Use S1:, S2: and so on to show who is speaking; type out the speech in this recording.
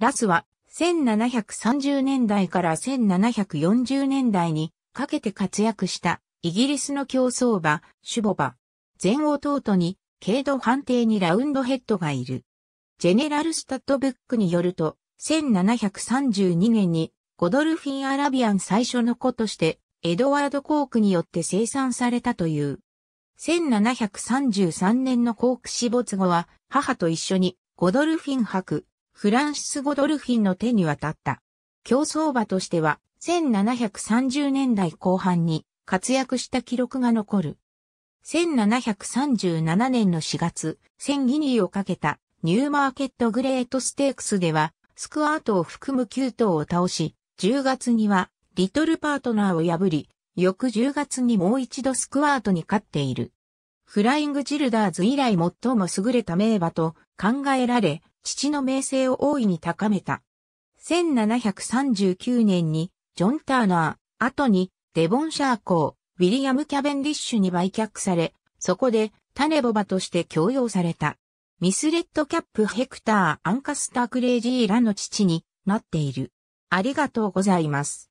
S1: ラスは1730年代から1740年代にかけて活躍したイギリスの競争馬、シュボバ。全弟に軽度判定にラウンドヘッドがいる。ジェネラルスタッドブックによると、1732年にゴドルフィン・アラビアン最初の子として、エドワード・コークによって生産されたという。1733年のコーク死没後は、母と一緒にゴドルフィン博フランシス・ゴドルフィンの手に渡った。競争馬としては、1730年代後半に活躍した記録が残る。1737年の4月、1000ギニーをかけたニューマーケットグレートステークスでは、スクワートを含む9頭を倒し、10月にはリトルパートナーを破り、翌10月にもう一度スクワートに勝っている。フライングジルダーズ以来最も優れた名馬と考えられ、父の名声を大いに高めた。1739年にジョン・ターナー、後にデボンシャー校、ウィリアム・キャベンディッシュに売却され、そこでタネボバとして供要された。ミスレッドキャップ・ヘクター・アンカスター・クレイジーらの父になっている。ありがとうございます。